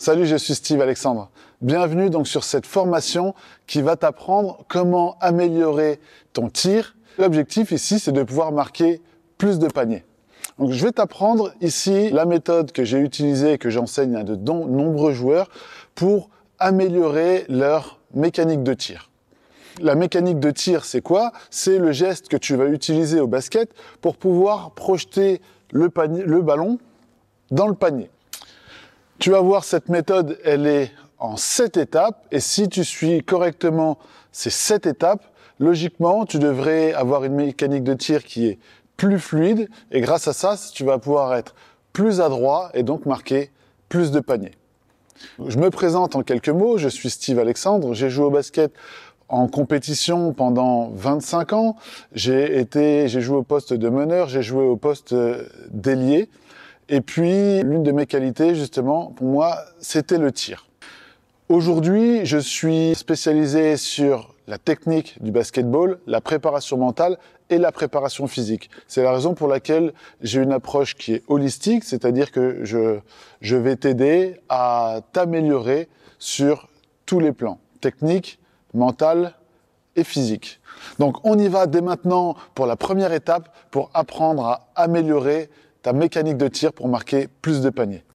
Salut, je suis Steve Alexandre. Bienvenue donc sur cette formation qui va t'apprendre comment améliorer ton tir. L'objectif ici, c'est de pouvoir marquer plus de paniers. Donc je vais t'apprendre ici la méthode que j'ai utilisée et que j'enseigne à de nombreux joueurs pour améliorer leur mécanique de tir. La mécanique de tir, c'est quoi C'est le geste que tu vas utiliser au basket pour pouvoir projeter le ballon dans le panier. Tu vas voir, cette méthode, elle est en sept étapes. Et si tu suis correctement ces sept étapes, logiquement, tu devrais avoir une mécanique de tir qui est plus fluide. Et grâce à ça, tu vas pouvoir être plus adroit et donc marquer plus de paniers. Je me présente en quelques mots. Je suis Steve Alexandre. J'ai joué au basket en compétition pendant 25 ans. J'ai été, j'ai joué au poste de meneur, j'ai joué au poste euh, d'ailier. Et puis, l'une de mes qualités, justement, pour moi, c'était le tir. Aujourd'hui, je suis spécialisé sur la technique du basketball, la préparation mentale et la préparation physique. C'est la raison pour laquelle j'ai une approche qui est holistique, c'est-à-dire que je, je vais t'aider à t'améliorer sur tous les plans, technique, mental et physique. Donc on y va dès maintenant pour la première étape pour apprendre à améliorer ta mécanique de tir pour marquer plus de paniers.